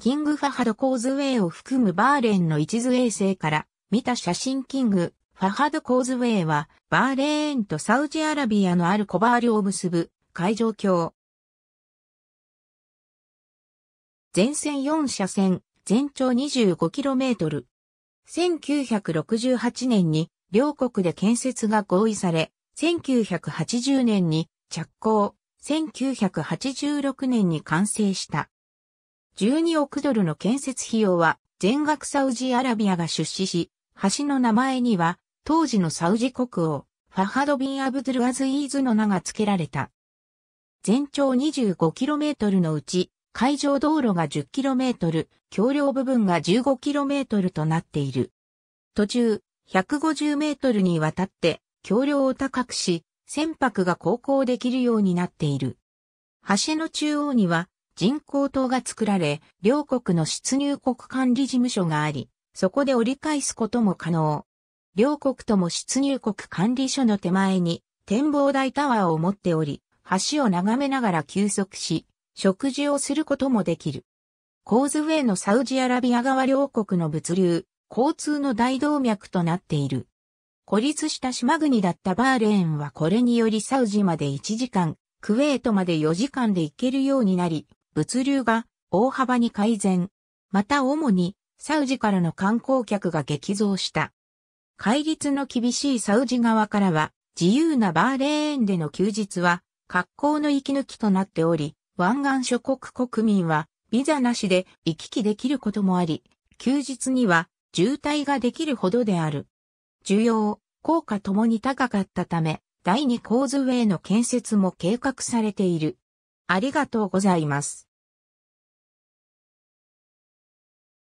キングファハドコーズウェイを含むバーレーンの一図衛星から見た写真キングファハドコーズウェイはバーレーンとサウジアラビアのあるコバールを結ぶ海上橋。全線4車線、全長 25km。1968年に両国で建設が合意され、1980年に着工、1986年に完成した。12億ドルの建設費用は全額サウジアラビアが出資し、橋の名前には当時のサウジ国王、ファハドビン・アブドゥルアズイーズの名が付けられた。全長 25km のうち、海上道路が 10km、橋梁部分が 15km となっている。途中、150メートルにわたって橋梁を高くし、船舶が航行できるようになっている。橋の中央には人工島が作られ、両国の出入国管理事務所があり、そこで折り返すことも可能。両国とも出入国管理所の手前に展望台タワーを持っており、橋を眺めながら休息し、食事をすることもできる。コーズウェイのサウジアラビア側両国の物流、交通の大動脈となっている。孤立した島国だったバーレーンはこれによりサウジまで1時間、クウェートまで4時間で行けるようになり、物流が大幅に改善。また主にサウジからの観光客が激増した。戒律の厳しいサウジ側からは自由なバーレーンでの休日は格好の息抜きとなっており、湾岸諸国国民はビザなしで行き来できることもあり、休日には渋滞ができるほどである。需要、効果ともに高かったため、第二構図ウェイの建設も計画されている。ありがとうございます。